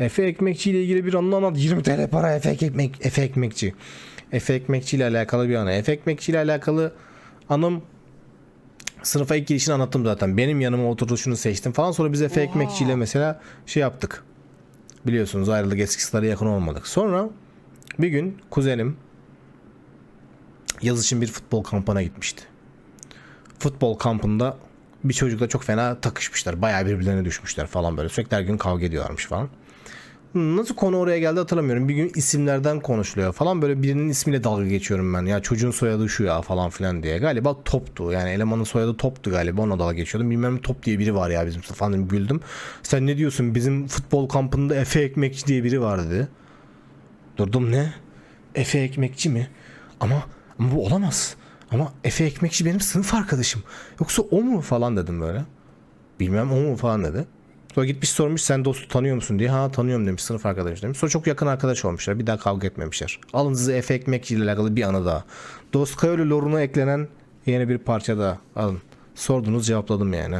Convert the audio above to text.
Efe Ekmekçi ile ilgili bir anı anlat. 20 TL para Efe, Ekmek, Efe Ekmekçi. Efe Ekmekçi ile alakalı bir anı. Efe Ekmekçi ile alakalı anım sınıfa ilk girişini anlattım zaten. Benim yanıma oturdu şunu seçtim falan. Sonra biz Efe Oha. Ekmekçi ile mesela şey yaptık. Biliyorsunuz ayrılık eski yakın olmadık. Sonra bir gün kuzenim yaz için bir futbol kampına gitmişti. Futbol kampında bir çocukla çok fena takışmışlar. Bayağı birbirlerine düşmüşler falan böyle. Sürekli her gün kavga ediyorlarmış falan nasıl konu oraya geldi hatırlamıyorum. Bir gün isimlerden konuşuluyor falan böyle birinin ismiyle dalga geçiyorum ben. Ya çocuğun soyadı şu ya falan filan diye. Galiba Top'tu. Yani elemanın soyadı Top'tu galiba. Ona dalga geçiyordum. Bilmem Top diye biri var ya bizim falan hani dedim, güldüm. Sen ne diyorsun? Bizim futbol kampında Efe Ekmekçi diye biri vardı dedi. Durdum ne? Efe Ekmekçi mi? Ama, ama bu olamaz. Ama Efe Ekmekçi benim sınıf arkadaşım. Yoksa o mu falan dedim böyle. Bilmem o mu falan dedi. Sonra gitmiş sormuş sen dostu tanıyor musun diye. Ha tanıyorum demiş sınıf arkadaşı demiş. Sonra çok yakın arkadaş olmuşlar. Bir daha kavga etmemişler. Alın size Efe Ekmek ile alakalı bir anı daha. Dost Kayalı loruna eklenen yeni bir parça da Alın. Sordunuz cevapladım yani.